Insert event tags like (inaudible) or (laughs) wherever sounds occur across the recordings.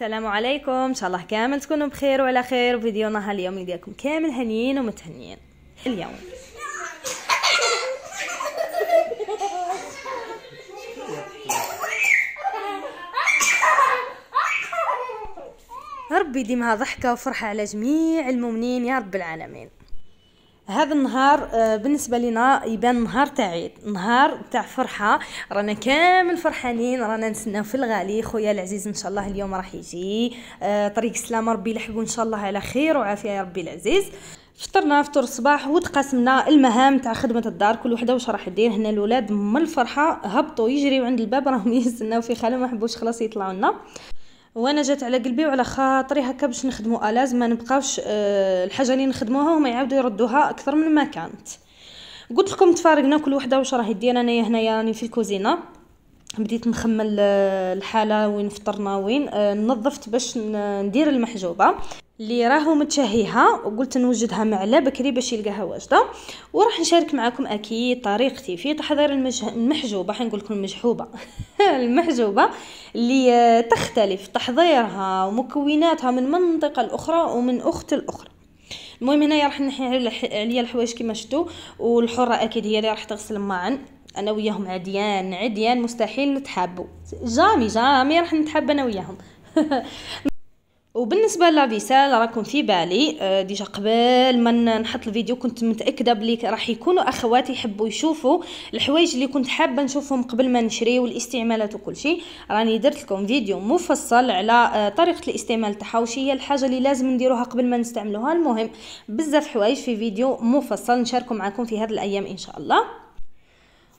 السلام عليكم ان شاء الله كامل تكونوا بخير وعلى خير فيديونا اليوم اللي ديالكم كامل هنيين ومتهنيين اليوم ربي ديما ضحكه وفرحه على جميع المؤمنين يا رب العالمين هذا النهار آه، بالنسبه لنا يبان نهار تاع عيد نهار تاع فرحه رانا كامل فرحانين رانا نستناو في الغالي خويا العزيز ان شاء الله اليوم راح يجي آه، طريق سلام ربي يلحقو ان شاء الله على خير وعافيه يا ربي العزيز فطرنا فطور الصباح وتقاسمنا المهام تاع خدمه الدار كل وحده واش راح دير هنا الاولاد من الفرحه هبطوا يجريو عند الباب راهم (laughs) يستناو في خاله ما حبوش خلاص يطلعوا لنا وانا جات على قلبي وعلى خاطري هكا باش نخدمو الاز ما نبقاوش أه الحاجه اللي نخدموها هما يعاودوا يردوها اكثر من ما كانت قلت لكم تفارقنا كل وحده واش راهي دير انايا هنايا راني يعني في الكوزينه بديت نخمل آه، الحاله وين فطرنا وين آه، نظفت باش ندير المحجوبه اللي راهو متشهيها وقلت نوجدها معلا بكري باش يلقاها واجده وراح نشارك معكم اكيد طريقتي في تحضير المجه... المحجوبه حنقول لكم المجحوبه (laughs) المحجوبه اللي آه، تختلف تحضيرها ومكوناتها من منطقه لاخرى ومن اخت لاخرى المهم هنايا راح نحي عليا الحوايج كما شفتوا والحره اكيد هي اللي راح تغسل الماعن انا وياهم عديان عديان مستحيل نتحابوا جامي جامي راح نتحاب انا وياهم (laughs) وبالنسبه لافيسال راكم في بالي آه، ديجا قبل ما نحط الفيديو كنت متاكده بلي راح يكونوا اخواتي يحبوا يشوفوا الحوايج اللي كنت حابه نشوفهم قبل ما نشري والاستعمالات وكل شيء راني درت لكم فيديو مفصل على آه، طريقه الاستعمال تاعها وش هي الحاجه اللي لازم نديروها قبل ما نستعملوها المهم بزاف حوايج في فيديو مفصل نشاركو معكم في هذه الايام ان شاء الله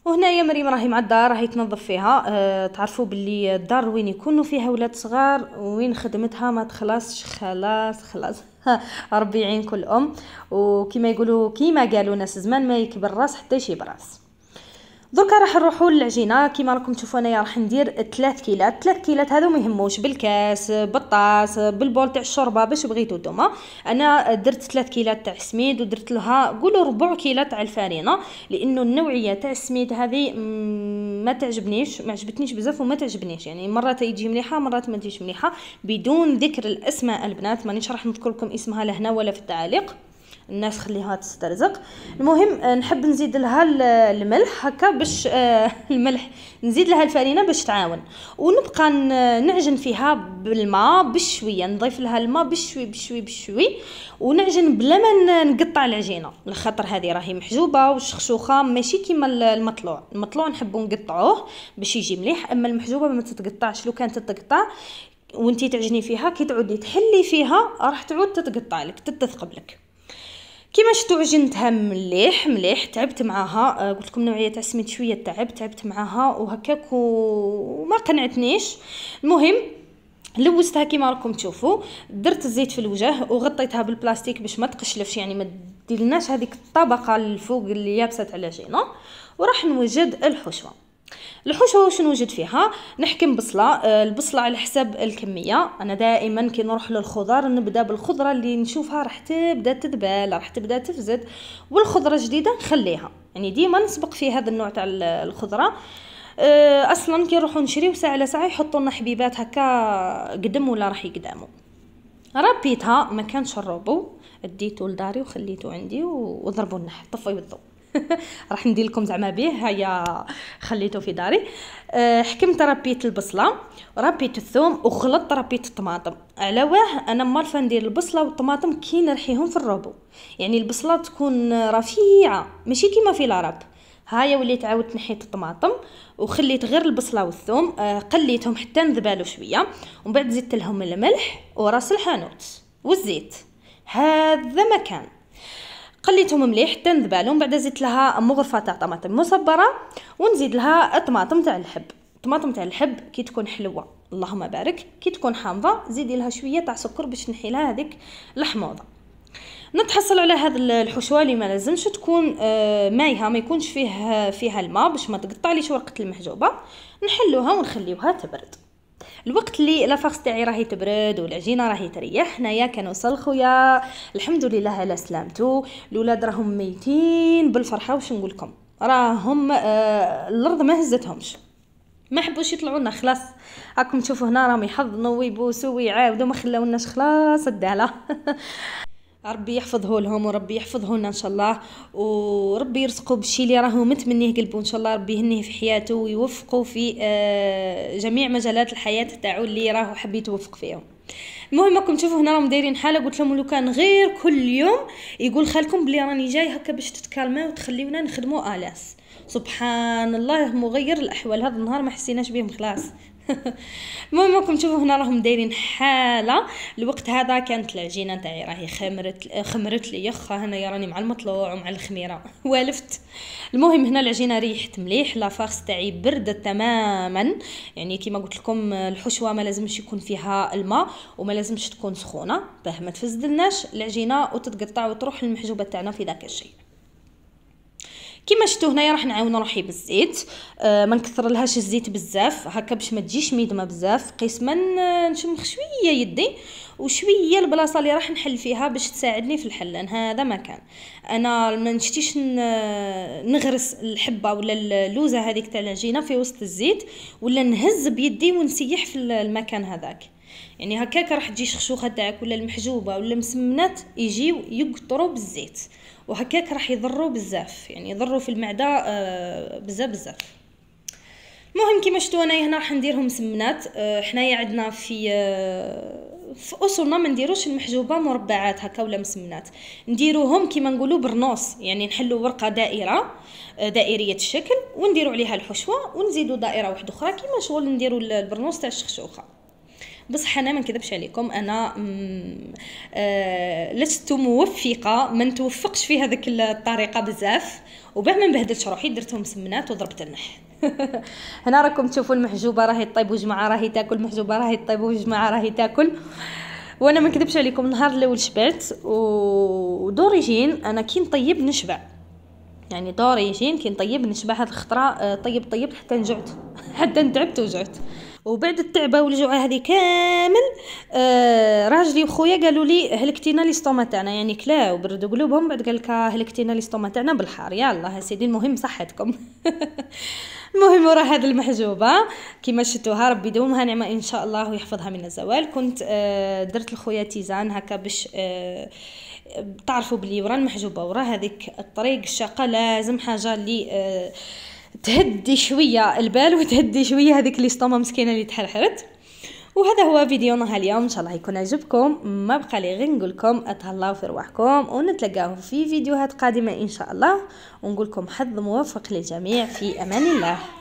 وهنايا مريم راهي مع الدار راهي تنظف فيها أه تعرفوا باللي الدار وين يكونوا فيها ولاد صغار وين خدمتها ما تخلصش خلاص خلاص ربي يعين كل ام وكما يقولوا كيما قالوا ناس زمان ما يكبر راس حتى يشي براس دركا راح نروحوا للعجينه كيما راكم تشوفوا انايا راح ندير 3 كيلات 3 كيلات هذو ما يهموش بالكاس بالطاس بالبول تاع الشوربه باش بغيتو نتوما انا درت 3 كيلات تاع السميد ودرت لها قولوا ربع كيلات تاع الفرينه لانه النوعيه تاع السميد هذه ما تعجبنيش ما عجبتنيش بزاف وما تعجبنيش يعني مرات يجي مليحه مرات ما تجيش مليحه بدون ذكر الاسماء البنات مانيش راح نذكر لكم اسمها لهنا ولا في التعليق الناس خليها تسترزق المهم آه، نحب نزيد لها الملح هكا باش آه، (laughs) الملح نزيد لها الفرينه باش تعاون ونبقى نعجن فيها بالماء بشويه نضيف لها الماء بشوي بشوي بشوي ونعجن بلا ما نقطع العجينه الخاطر هذه راهي محجوبه وشخشوخه ماشي كيما المطلوع المطلوع نحبو نقطعوه باش يجي مليح اما المحجوبه ما تتقطعش لو كانت تتقطع وانتي تعجني فيها كي تعودي تحلي فيها راح تعود تتقطع لك تتثقب لك كيما شفتوا عجنتها مليح مليح تعبت معاها آه قلت لكم نوعيه تاع سميت شويه تعبت تعبت معاها وهكاك وما قنعتنيش المهم لوستها كيما راكم تشوفوا درت الزيت في الوجه وغطيتها بالبلاستيك باش ما تقشلفش يعني ما ديرناش هذيك الطبقه الفوق اللي يابسه على جينا وراح نوجد الحشوه الحشوه واش نوجد فيها نحكم بصله آه، البصله على حساب الكميه انا دائما كي نروح للخضر نبدا بالخضره اللي نشوفها راح تبدا تذبل راح تبدا تفزد والخضره جديده نخليها يعني ديما نسبق في هذا النوع تاع الخضره آه، اصلا كي نروحو نشريو ساعه على ساعه يحطوا لنا حبيبات هكا قدم ولا راح يقدامو ربيتها ما كانش الروبو اديته لداري وخليته عندي وضربوا لنا طفوا الضوء (laughs) راح ندير لكم زعما به هيا خليته في داري آه، حكمت ربيت البصله ربيت الثوم وخلطت ربيت الطماطم على واه انا مرفه ندير البصله والطماطم كي نرحيهم في الروبو يعني البصله تكون رفيعه ماشي كيما في العرب هايا وليت عاودت نحيت الطماطم وخليت غير البصله والثوم آه، قليتهم حتى نذبالو شويه ومن بعد زدت لهم الملح وراس الحانوت والزيت هذا مكان قليتهم مليح حتى نذبالهم بعدا زدت لها مغرفه تاع طماطم مصبره ونزيد لها الطماطم تاع الحب الطماطم تاع الحب كي تكون حلوه اللهم بارك كي تكون حامضه زيدي لها شويه تاع سكر باش نحيلها هذيك الحموضه نتحصل على هذا الحشوه اللي ما لازمش تكون آه، مايها ما يكونش فيه آه، فيها الماء باش ما تقطع ليش ورقه المحجوبه نحلوها ونخليوها تبرد الوقت اللي لافاغس تاعي راهي تبرد والعجينه راهي تريح هنايا كنوصل خويا الحمد لله على سلامتو الاولاد راهم ميتين بالفرحه واش نقول لكم راهم آه الارض ما هزتهمش ما حبوش يطلعوا لنا خلاص راكم تشوفوا هنا راهم يحضنوا ويبوسوا ويعاودوا ما خلاوناش خلاص الداله (laughs) ربي يحفظه لهم وربي يحفظه لنا ان شاء الله وربي يرزقه بالشي اللي راهو متمنيه قلبه ان شاء الله ربي يهنيه في حياته ويوفقه في آه، جميع مجالات الحياه تاعو اللي راهو حبي يتوفق فيهم المهم راكم تشوفوا هنا راهم دايرين حاله قلت لهم لو كان غير كل يوم يقول خالكم بلي راني جاي هكا باش تتكالما وتخليونا نخدموا الاس سبحان الله مغير الاحوال هذا النهار ما حسيناش بهم خلاص (laughs) المهم راكم تشوفوا هنا راهم دايرين حاله الوقت هذا كانت العجينه تاعي راهي خمرت خمرت لي يخا هنايا راني مع المطلوع ومع الخميره (laughs) والفت المهم هنا العجينه ريحت مليح لا فارس تاعي بردت تماما يعني كيما قلت لكم الحشوه ما لازمش يكون فيها الماء وما لازمش تكون سخونه باه ما تفسدلناش العجينه وتتقطع وتروح للمحجوبه تاعنا في ذاك الشيء كما شفتوا هنايا راح نعاون روحي بالزيت آه، ما نكثر لهاش الزيت بزاف هكا باش ما تجيش ميدمه بزاف قسما نشمخ شويه يدي وشويه البلاصه اللي راح نحل فيها باش تساعدني في الحل لان هذا ما كان انا ما نشتيش نغرس الحبه ولا اللوزه هذيك تاع العجينه في وسط الزيت ولا نهز بيدي ونسيح في المكان هذاك يعني هكاك راح تجي الشخشوخه تاعك ولا المحجوبه ولا مسمنات يجيو يقطروا بالزيت وهكاك راح يضروا بزاف يعني يضروا في المعده آه، بزاف بزاف المهم كيما شفتوا انا هنا راح نديرهم مسمنات آه، حنايا عندنا في آه، في اصولنا ما نديروش المحجوبه مربعات هكا ولا مسمنات نديروهم كيما نقولوا برنوس يعني نحلوا ورقه دائره دائريه الشكل ونديروا عليها الحشوه ونزيدوا دائره واحده اخرى كيما شغل نديروا البرنوس تاع الشخشوخه بصح انا ما نكذبش عليكم انا آه لست موفقه ما نتوفقش في هذاك الطريقه بزاف وباه ما نبهدلش روحي درتهم سمنات وضربت النح (laughs) هنا راكم تشوفوا المحجوبه راهي طيب وجماعه راهي تاكل المحجوبه راهي طيب وجماعه راهي تاكل وانا ما نكذبش عليكم نهار الاول شبعت ودوريجين انا كي نطيب نشبع يعني دوريجين كي نطيب نشبع هاد الخطره آه، طيب طيب حتى نجعت (laughs) حتى نتعبت وجعت وبعد التعبه والجوع هذه كامل آه راجلي وخويا قالوا لي هلكتينا ليستوما تاعنا يعني كلاو بردوا قلوبهم بعد قال لك هلكتينا ليستوما تاعنا بالحار يلا سيدي المهم صحتكم (laughs) المهم ورا هذه المحجوبه كيما شفتوها ربي يدومها نعمه ان شاء الله ويحفظها من الزوال كنت آه درت لخويا تيزان هكا باش آه تعرفوا بلي ورا المحجوبه ورا هذيك الطريق الشاقه لازم حاجه اللي آه تهدي شويه البال وتهدي شويه هذيك ليستوما مسكينه اللي تحرحرت وهذا هو فيديونا اليوم ان شاء الله يكون عجبكم ما بقى لي غير نقول لكم اتهلاو في رواحكم ونتلاقاو في فيديوهات قادمه ان شاء الله ونقول لكم حظ موفق للجميع في امان الله